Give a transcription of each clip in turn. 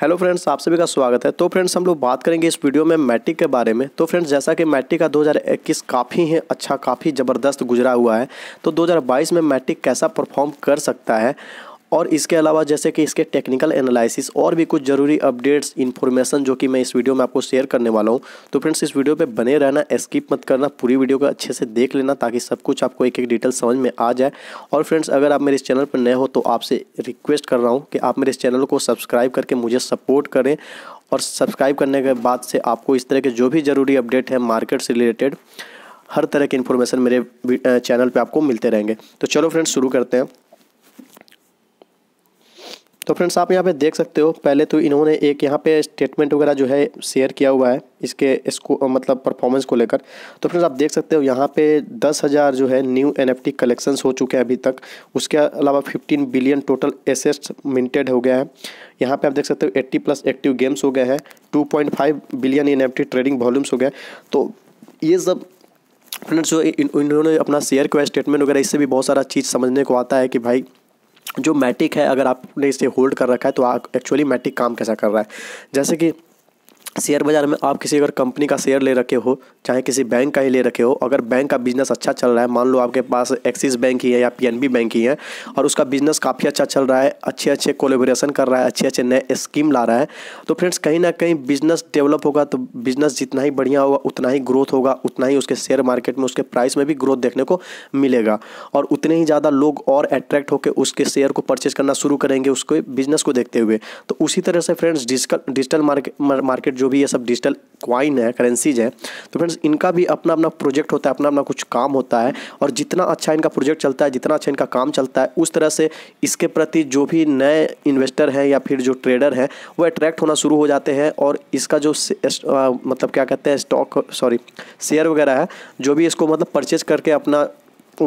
hello friends आप सभी का स्वागत है तो फ्रेंड्स हम लोग बात करेंगे इस वीडियो में मैट्रिक के बारे में तो फ्रेंड्स जैसा कि मैट्रिक का 2021 काफ़ी है अच्छा काफ़ी ज़बरदस्त गुजरा हुआ है तो 2022 में मैट्रिक कैसा परफॉर्म कर सकता है और इसके अलावा जैसे कि इसके टेक्निकल एनालिसिस और भी कुछ ज़रूरी अपडेट्स इन्फॉर्मेशन जो कि मैं इस वीडियो में आपको शेयर करने वाला हूँ तो फ्रेंड्स इस वीडियो पे बने रहना स्किप मत करना पूरी वीडियो को अच्छे से देख लेना ताकि सब कुछ आपको एक एक डिटेल समझ में आ जाए और फ्रेंड्स अगर आप मेरे इस चैनल पर नए हो तो आपसे रिक्वेस्ट कर रहा हूँ कि आप मेरे इस चैनल को सब्सक्राइब करके मुझे सपोर्ट करें और सब्सक्राइब करने के बाद से आपको इस तरह के जो भी ज़रूरी अपडेट है मार्केट से रिलेटेड हर तरह की इन्फॉर्मेशन मेरे चैनल पे आपको मिलते रहेंगे तो चलो फ्रेंड्स शुरू करते हैं तो फ्रेंड्स आप यहाँ पे देख सकते हो पहले तो इन्होंने एक यहाँ पे स्टेटमेंट वगैरह जो है शेयर किया हुआ है इसके इसको मतलब परफॉर्मेंस को लेकर तो फ्रेंड्स आप देख सकते हो यहाँ पे दस हज़ार जो है न्यू एन एफ कलेक्शंस हो चुके हैं अभी तक उसके अलावा fifteen billion total assets minted हो गया है यहाँ पे आप देख सकते हो एट्टी प्लस एक्टिव गेम्स हो गए हैं two billion N F trading volumes हो गए तो ये सब फ्रेंड्स जो इन्होंने अपना शेयर किया स्टेटमेंट वगैरह इससे भी बहुत सारा चीज़ समझने को आता है कि भाई जो मैटिक है अगर आपने इसे होल्ड कर रखा है तो एक्चुअली मैटिक काम कैसा कर रहा है जैसे कि शेयर बाज़ार में आप किसी अगर कंपनी का शेयर ले रखे हो चाहे किसी बैंक का ही ले रखे हो अगर बैंक का बिजनेस अच्छा चल रहा है मान लो आपके पास एक्सिस बैंक ही है या पीएनबी बैंक ही है और उसका बिजनेस काफ़ी अच्छा चल रहा है अच्छे अच्छे कोलेबोरेशन कर रहा है अच्छे अच्छे नए स्कीम ला रहा है तो फ्रेंड्स कहीं ना कहीं बिजनेस डेवलप होगा तो बिजनेस जितना ही बढ़िया होगा उतना ही ग्रोथ होगा उतना ही उसके शेयर मार्केट में उसके प्राइस में भी ग्रोथ देखने को मिलेगा और उतने ही ज़्यादा लोग और अट्रैक्ट होकर उसके शेयर को परचेज करना शुरू करेंगे उसके बिजनेस को देखते हुए तो उसी तरह से friends digital digital market market जो भी ये सब डिजिटल क्वाइन है करेंसीज है तो फ्रेंड्स इनका भी अपना अपना प्रोजेक्ट होता है अपना अपना कुछ काम होता है और जितना अच्छा इनका प्रोजेक्ट चलता है जितना अच्छा इनका काम चलता है उस तरह से इसके प्रति जो भी नए इन्वेस्टर हैं या फिर जो ट्रेडर हैं वो अट्रैक्ट होना शुरू हो जाते हैं और इसका जो मतलब क्या कहते हैं स्टॉक सॉरी शेयर वगैरह है जो भी इसको मतलब परचेज करके अपना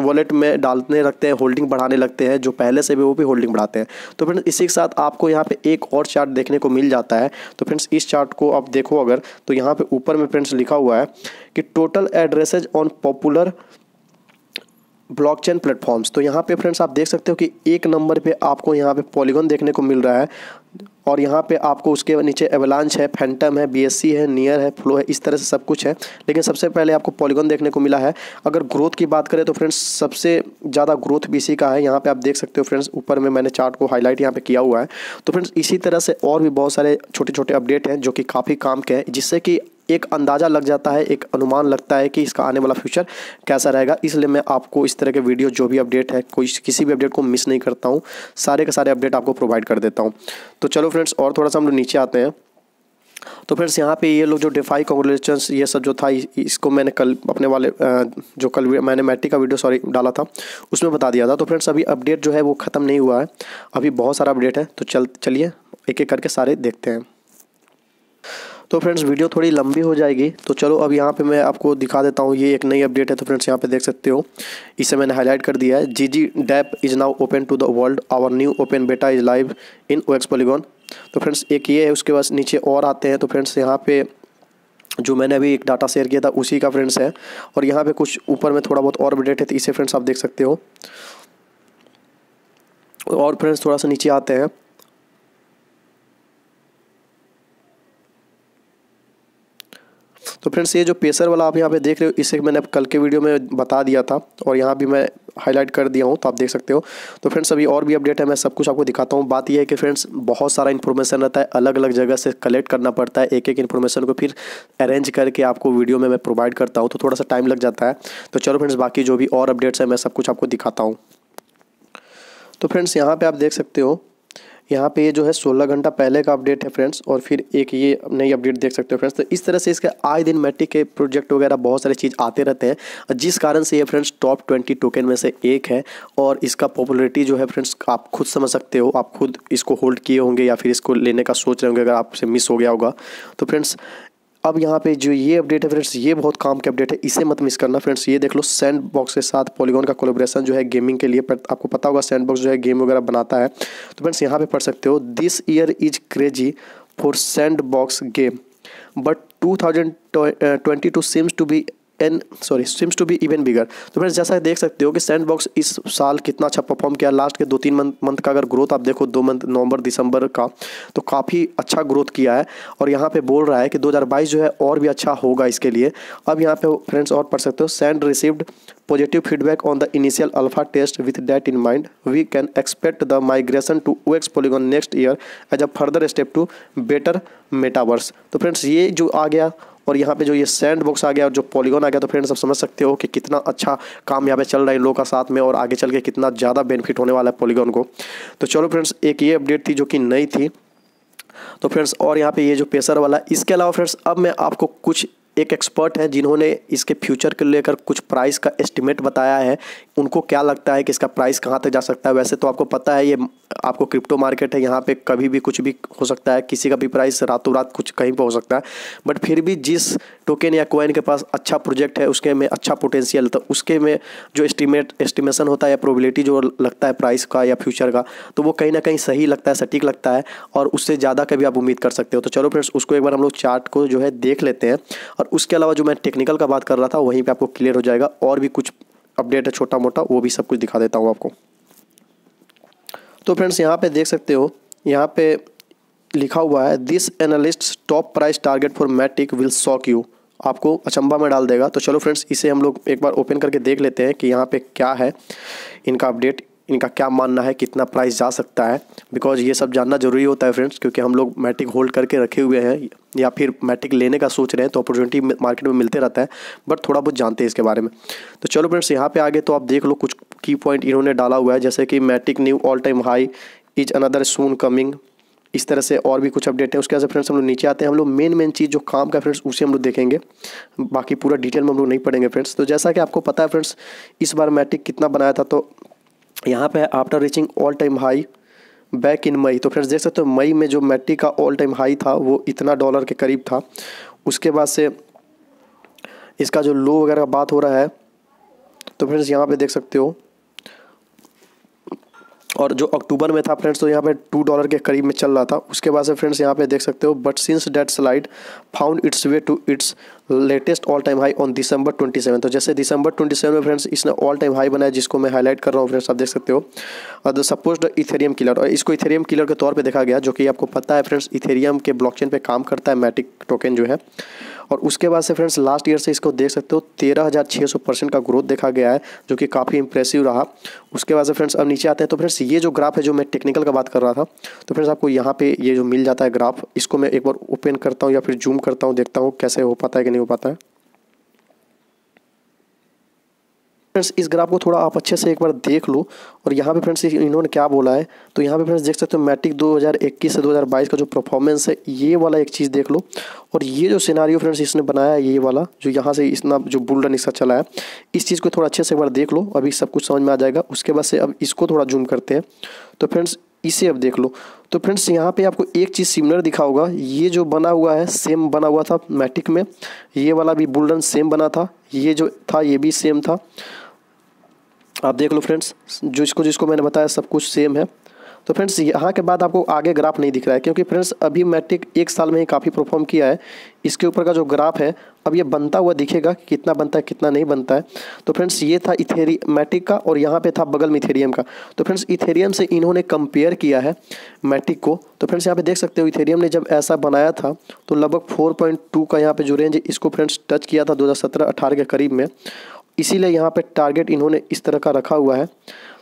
वॉलेट तो में डालने लगते हैं होल्डिंग बढ़ाने लगते हैं जो पहले से भी वो भी होल्डिंग बढ़ाते हैं तो फ्रेंड्स इसी के साथ आपको यहाँ पे एक और चार्ट देखने को मिल जाता है तो फ्रेंड्स इस चार्ट को आप देखो अगर तो यहाँ पे ऊपर में फ्रेंड्स लिखा हुआ है कि total addresses on popular blockchain platforms तो यहाँ पे फ्रेंड्स आप देख सकते हो कि एक नंबर पे आपको यहाँ पे पॉलीगॉन देखने को मिल रहा है और यहाँ पे आपको उसके नीचे एवलांच है फैंटम है बीएससी है नियर है फ्लो है इस तरह से सब कुछ है लेकिन सबसे पहले आपको पॉलीगॉन देखने को मिला है अगर ग्रोथ की बात करें तो फ्रेंड्स सबसे ज़्यादा ग्रोथ भी इसी का है यहाँ पे आप देख सकते हो फ्रेंड्स ऊपर में मैंने चार्ट को हाईलाइट यहाँ पर किया हुआ है तो फ्रेंड्स इसी तरह से और भी बहुत सारे छोटे छोटे अपडेट हैं जो कि काफ़ी काम के हैं जिससे कि एक अंदाज़ा लग जाता है एक अनुमान लगता है कि इसका आने वाला फ्यूचर कैसा रहेगा इसलिए मैं आपको इस तरह के वीडियो जो भी अपडेट है कोई किसी भी अपडेट को मिस नहीं करता हूँ सारे के सारे अपडेट आपको प्रोवाइड कर देता हूँ तो चलो फ्रेंड्स और थोड़ा सा हम लोग नीचे आते हैं तो फ्रेंड्स यहाँ पे ये लोग जो डिफाई कॉन्ग्रेचुलेशंस ये सब जो था इसको मैंने कल अपने वाले जो कल मैंने मैट्रिक का वीडियो सॉरी डाला था उसमें बता दिया था तो फ्रेंड्स अभी अपडेट जो है वो ख़त्म नहीं हुआ है अभी बहुत सारा अपडेट है तो चल चलिए एक एक करके सारे देखते हैं तो फ्रेंड्स वीडियो थोड़ी लंबी हो जाएगी तो चलो अब यहाँ पे मैं आपको दिखा देता हूँ ये एक नई अपडेट है तो फ्रेंड्स यहाँ पे देख सकते हो इसे मैंने हाईलाइट कर दिया है G G dapp is now open to the world our new open beta is live in O X Polygon तो फ्रेंड्स एक ये है उसके बाद नीचे और आते हैं तो फ्रेंड्स यहाँ पे जो मैंने अभी एक डाटा शेयर किया था उसी का फ्रेंड्स है और यहाँ पे कुछ ऊपर में थोड़ा बहुत और अपडेट है तो इसे फ्रेंड्स आप देख सकते हो और फ्रेंड्स थोड़ा सा नीचे आते हैं फ्रेंड्स ये जो पेसर वाला आप यहाँ पे देख रहे हो इसे मैंने कल के वीडियो में बता दिया था और यहाँ भी मैं हाईलाइट कर दिया हूँ तो आप देख सकते हो तो फ्रेंड्स अभी और भी अपडेट है मैं सब कुछ आपको दिखाता हूँ बात यह है कि फ्रेंड्स बहुत सारा इन्फॉर्मेशन रहता है अलग अलग जगह से कलेक्ट करना पड़ता है एक एक इन्फॉर्मेशन को फिर अरेंज करके आपको वीडियो में मैं प्रोवाइड करता हूँ तो थोड़ा सा टाइम लग जाता है तो चलो फ्रेंड्स बाकी जो भी और अपडेट्स हैं मैं सब कुछ आपको दिखाता हूँ तो फ्रेंड्स यहाँ पर आप देख सकते हो यहाँ पे ये जो है 16 घंटा पहले का अपडेट है फ्रेंड्स और फिर एक ये नई अपडेट देख सकते हो फ्रेंड्स तो इस तरह से इसके आए दिन मैट्रिक के प्रोजेक्ट वगैरह बहुत सारे चीज़ आते रहते हैं जिस कारण से ये फ्रेंड्स टॉप ट्वेंटी टोकन में से एक है और इसका पॉपुलरिटी जो है फ्रेंड्स आप खुद समझ सकते हो आप खुद इसको होल्ड किए होंगे या फिर इसको लेने का सोच रहे होंगे अगर आपसे मिस हो गया होगा तो फ्रेंड्स अब यहाँ पे जो ये अपडेट है फ्रेंड्स ये बहुत काम के अपडेट है इसे मत मिस करना फ्रेंड्स ये देख लो सैंड बॉक्स के साथ पॉलीगॉन का कोलोब्रेशन जो है गेमिंग के लिए पर, आपको पता होगा सैंड बॉक्स जो है गेम वगैरह बनाता है तो फ्रेंड्स यहाँ पे पढ़ सकते हो this year is crazy for Sandbox game but two thousand twenty two seems to be and sorry seems to be even bigger तो फ्रेंड्स जैसा देख सकते हो कि सैंड बॉक्स इस साल कितना अच्छा परफॉर्म किया लास्ट के दो तीन मंथ मंथ का अगर ग्रोथ आप देखो दो मंथ नवंबर दिसंबर का तो काफ़ी अच्छा ग्रोथ किया है और यहाँ पे बोल रहा है कि 2022 जो है और भी अच्छा होगा इसके लिए अब यहाँ पे फ्रेंड्स और पढ़ सकते हो Sand received positive feedback on the initial alpha test with that in mind we can expect the migration to O X next year as a further step to better metaverse तो friends ये जो आ गया और यहाँ पे जो ये sand box आ गया और जो पॉलीगॉन आ गया तो फ्रेंड्स आप समझ सकते हो कि कितना अच्छा काम यहाँ पे चल रहा है इन लोगों का साथ में और आगे चल के कितना ज़्यादा बेनिफिट होने वाला है पॉलीगॉन को तो चलो फ्रेंड्स एक ये अपडेट थी जो कि नई थी तो फ्रेंड्स और यहाँ पे ये जो पेसर वाला इसके अलावा फ्रेंड्स अब मैं आपको कुछ एक एक्सपर्ट हैं जिन्होंने इसके फ्यूचर के लेकर कुछ प्राइस का एस्टिमेट बताया है उनको क्या लगता है कि इसका प्राइस कहाँ तक जा सकता है वैसे तो आपको पता है ये आपको क्रिप्टो मार्केट है यहाँ पे कभी भी कुछ भी हो सकता है किसी का भी प्राइस रातों रात कुछ कहीं पर हो सकता है बट फिर भी जिस टोकन या कोइन के पास अच्छा प्रोजेक्ट है उसके में अच्छा पोटेंशियल तो उसके में जो एस्टिमेट एस्टिमेशन होता है या प्रोबिलिटी जो लगता है प्राइस का या फ्यूचर का तो वो कहीं ना कहीं सही लगता है सटीक लगता है और उससे ज़्यादा कभी आप उम्मीद कर सकते हो तो चलो फ्रेंड्स उसको एक बार हम लोग चार्ट को जो है देख लेते हैं और उसके अलावा जो मैं टेक्निकल का बात कर रहा था वहीं पर आपको क्लियर हो जाएगा और भी कुछ अपडेट है छोटा मोटा वो भी सब कुछ दिखा देता हूँ आपको तो फ्रेंड्स यहाँ पे देख सकते हो यहाँ पे लिखा हुआ है this analyst top price target for Matic will shock you आपको अचंबा में डाल देगा तो चलो फ्रेंड्स इसे हम लोग एक बार ओपन करके देख लेते हैं कि यहाँ पे क्या है इनका अपडेट इनका क्या मानना है कितना प्राइस जा सकता है बिकॉज ये सब जानना ज़रूरी होता है फ्रेंड्स क्योंकि हम लोग मैट्रिक होल्ड करके रखे हुए हैं या फिर मैट्रिक लेने का सोच रहे हैं तो अपॉर्चुनिटी मार्केट में मिलते रहता है बट थोड़ा बहुत जानते हैं इसके बारे में तो चलो फ्रेंड्स यहाँ पे आगे तो आप देख लो कुछ की पॉइंट इन्होंने डाला हुआ है जैसे कि Matic new all time high is another soon coming इस तरह से और भी कुछ अपडेट है उसके बाद फ्रेंड्स हम लोग नीचे आते हैं हम लोग मेन मेन चीज़ जो काम का फ्रेंड्स उसे हम लोग देखेंगे बाकी पूरा डिटेल में हम लोग नहीं पढ़ेंगे फ्रेंड्स तो जैसा कि आपको पता है फ्रेंड्स इस बार मैट्रिक कितना बनाया था तो यहाँ पे after reaching all time high back in May तो फिर देख सकते हो मई में जो मेट्टी का ऑल टाइम हाई था वो इतना डॉलर के करीब था उसके बाद से इसका जो लो वगैरह बात हो रहा है तो फ्रेंड्स यहाँ पे देख सकते हो और जो अक्टूबर में था फ्रेंड्स तो यहाँ पे टू डॉलर के करीब में चल रहा था उसके बाद से फ्रेंड्स यहाँ पे देख सकते हो but since that slide found its way to its latest all time high on December 27 तो जैसे दिसंबर 27 में फ्रेंड्स इसने ऑल टाइम हाई बनाया जिसको मैं हाईलाइट कर रहा हूँ फ्रेंड्स आप देख सकते हो और सपोज इथेरियम किलर और इसको इथेरियम किलर के तौर पर देखा गया जो कि आपको पता है फ्रेंड्स इथेरियम के ब्लॉक पर काम करता है मैटिक टोकन जो है और उसके बाद से फ्रेंड्स लास्ट ईयर से इसको देख सकते हो तेरह हज़ार छः सौ परसेंट का ग्रोथ देखा गया है जो कि काफ़ी इंप्रेसिव रहा उसके बाद से फ्रेंड्स अब नीचे आते हैं तो फ्रेंड्स ये जो ग्राफ है जो मैं टेक्निकल का बात कर रहा था तो फ्रेंड्स आपको यहाँ पे ये जो मिल जाता है ग्राफ इसको मैं एक बार ओपन करता हूँ या फिर जूम करता हूँ देखता हूँ कैसे हो पाता है कि नहीं हो पाता है फ्रेंड्स इस ग्राफ को थोड़ा आप अच्छे से एक बार देख लो और यहाँ पे फ्रेंड्स इन्होंने क्या बोला है तो यहाँ पे फ्रेंड्स देख सकते हो मैट्रिक 2021 से 2022 का जो परफॉर्मेंस है ये वाला एक चीज़ देख लो और ये जो सिनारियो फ्रेंड्स इसने बनाया है ये वाला जो यहाँ से इतना जो बुलडन इसका चला है इस चीज़ को थोड़ा अच्छे से एक बार देख लो अभी सब कुछ समझ में आ जाएगा उसके बाद से अब इसको थोड़ा जूम करते हैं तो फ्रेंड्स इसे अब देख लो तो फ्रेंड्स यहाँ पे आपको एक चीज़ सिमिलर दिखा होगा ये जो बना हुआ है सेम बना हुआ था मैटिक में ये वाला भी बुलडन सेम बना था ये जो था ये भी सेम था आप देख लो फ्रेंड्स जिसको जिसको मैंने बताया सब कुछ सेम है तो फ्रेंड्स यहाँ के बाद आपको आगे ग्राफ नहीं दिख रहा है क्योंकि फ्रेंड्स अभी मैट्रिक एक साल में ही काफ़ी परफॉर्म किया है इसके ऊपर का जो ग्राफ है अब ये बनता हुआ दिखेगा कि कितना बनता है कितना नहीं बनता है तो फ्रेंड्स ये था इथेरी मैट्रिक का और यहाँ पे था बगल में इथेरियम का तो फ्रेंड्स इथेरियम से इन्होंने कंपेयर किया है मैट्रिक को तो फ्रेंड्स यहाँ पे देख सकते हो इथेरियम ने जब ऐसा बनाया था तो लगभग फोर का यहाँ पर जो रेंज इसको फ्रेंड्स टच किया था दो हज़ार के करीब में इसीलिए यहाँ पे टारगेट इन्होंने इस तरह का रखा हुआ है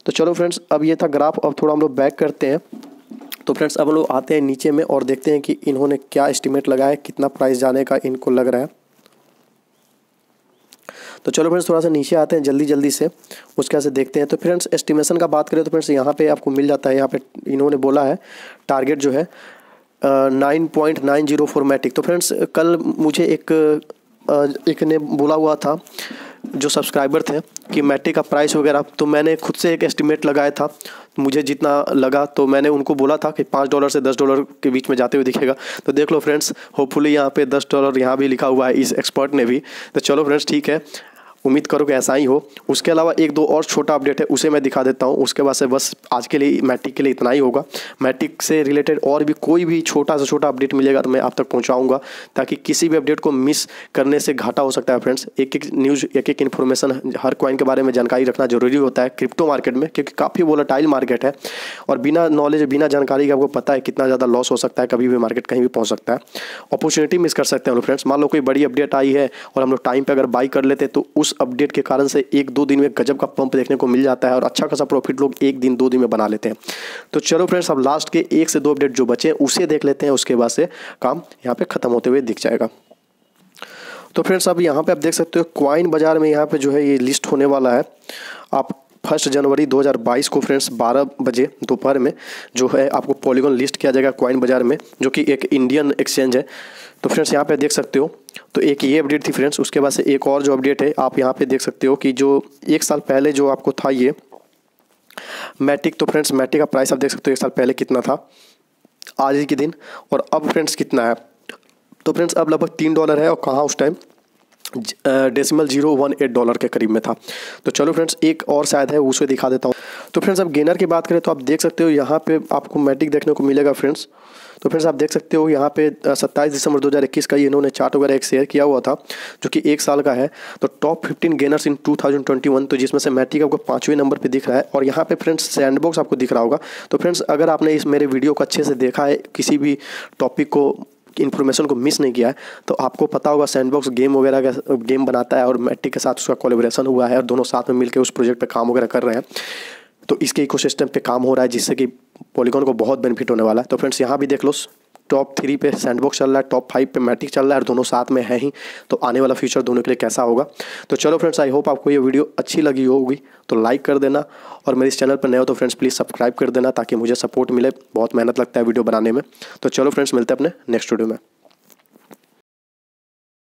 तो चलो फ्रेंड्स अब ये था ग्राफ अब थोड़ा हम लोग बैक करते हैं तो फ्रेंड्स अब हम लोग आते हैं नीचे में और देखते हैं कि इन्होंने क्या एस्टिमेट लगाया है कितना प्राइस जाने का इनको लग रहा है तो चलो फ्रेंड्स थोड़ा सा नीचे आते हैं जल्दी जल्दी से उसके ऐसे से देखते हैं तो फ्रेंड्स एस्टिमेशन का बात करें तो फ्रेंड्स यहाँ पे आपको मिल जाता है यहाँ पे इन्होंने बोला है टारगेट जो है nine point nine zero four Matic तो फ्रेंड्स कल मुझे एक एक ने बोला हुआ था जो सब्सक्राइबर थे कि मैट्रिक का प्राइस वगैरह तो मैंने खुद से एक एस्टिमेट लगाया था मुझे जितना लगा तो मैंने उनको बोला था कि पाँच डॉलर से दस डॉलर के बीच में जाते हुए दिखेगा तो देख लो फ्रेंड्स होपफुली यहाँ पे दस डॉलर यहाँ भी लिखा हुआ है इस एक्सपर्ट ने भी तो चलो फ्रेंड्स ठीक है उम्मीद करो कि ऐसा ही हो उसके अलावा एक दो और छोटा अपडेट है उसे मैं दिखा देता हूँ उसके बाद से बस आज के लिए मैट्रिक के लिए इतना ही होगा मैट्रिक से रिलेटेड और भी कोई भी छोटा से छोटा अपडेट मिलेगा तो मैं आप तक पहुँचाऊँगा ताकि किसी भी अपडेट को मिस करने से घाटा हो सकता है फ्रेंड्स एक एक न्यूज़ एक एक इन्फॉर्मेशन हर क्वाइन के बारे में जानकारी रखना जरूरी होता है क्रिप्टो मार्केट में क्योंकि काफ़ी वोलाटाइल मार्केट है और बिना नॉलेज बिना जानकारी के आपको पता है कितना ज़्यादा लॉस हो सकता है कभी भी मार्केट कहीं भी पहुँच सकता है अपॉर्चुनिटी मिस कर सकते हैं लोग फ्रेंड्स मान लो कोई बड़ी अपडेट आई है और हम लोग टाइम पर अगर बाई कर लेते तो उस उस अपडेट के कारण से एक दो दिन में गजब का पंप देखने को मिल जाता है और अच्छा खासा प्रॉफिट लोग एक दिन दो दिन में बना लेते हैं तो चलो फ्रेंड्स अब लास्ट के एक से दो अपडेट जो बचे हैं उसे देख लेते हैं उसके बाद से काम यहाँ पर ख़त्म होते हुए दिख जाएगा तो फ्रेंड्स अब यहाँ पर आप देख सकते हो क्वाइन बाज़ार में यहाँ पर जो है ये लिस्ट होने वाला है आप फर्स्ट जनवरी 2022 को फ्रेंड्स 12 बजे दोपहर में जो है आपको पॉलीगॉन लिस्ट किया जाएगा क्वाइन बाजार में जो कि एक इंडियन एक्सचेंज है तो फ्रेंड्स यहाँ पे देख सकते हो तो एक ये अपडेट थी फ्रेंड्स उसके बाद से एक और जो अपडेट है आप यहाँ पे देख सकते हो कि जो एक साल पहले जो आपको था ये मैटिक तो फ्रेंड्स मैटिक का प्राइस आप देख सकते हो एक साल पहले कितना था आज के दिन और अब फ्रेंड्स कितना है तो फ्रेंड्स अब लगभग तीन डॉलर है और कहाँ उस time decimal zero one eight dollar के करीब में था तो चलो फ्रेंड्स एक और शायद है उसे दिखा देता हूँ तो फ्रेंड्स अब गेनर की बात करें तो आप देख सकते हो यहाँ पे आपको मैटिक देखने को मिलेगा फ्रेंड्स तो फ्रेंड्स आप देख सकते हो यहाँ पे 27 दिसंबर 2021 का इन्होंने चार्ट वगैरह एक शेयर किया हुआ था जो कि एक साल का है तो top fifteen gainers in one तो जिसमें से मैट्रिक आपको पाँचवें नंबर पे दिख रहा है और यहाँ पे फ्रेंड्स सैंडबॉक्स आपको दिख रहा होगा तो फ्रेंड्स अगर आपने इस मेरे वीडियो को अच्छे से देखा है किसी भी टॉपिक को इन्फॉर्मेशन को मिस नहीं किया है तो आपको पता होगा सैंडबॉक्स गेम वगैरह का गेम बनाता है और मैट्रिक के साथ उसका कोलेबोरेशन हुआ है और दोनों साथ में मिलकर उस प्रोजेक्ट पर काम वगैरह कर रहे हैं तो इसके इकोसिस्टम पे काम हो रहा है जिससे कि पॉलीगॉन को बहुत बेनिफिट होने वाला है तो फ्रेंड्स यहाँ भी देख लो टॉप थ्री पे सैंडबॉक्स चल रहा है टॉप फाइव पे मैटिक चल रहा है और दोनों साथ में है ही तो आने वाला फ्यूचर दोनों के लिए कैसा होगा तो चलो फ्रेंड्स आई होप आपको ये वीडियो अच्छी लगी होगी तो लाइक कर देना और मेरे इस चैनल पर नए हो तो फ्रेंड्स प्लीज़ सब्सक्राइब कर देना ताकि मुझे सपोर्ट मिले बहुत मेहनत लगता है वीडियो बनाने में तो चलो फ्रेंड्स मिलते हैं अपने नेक्स्ट वीडियो में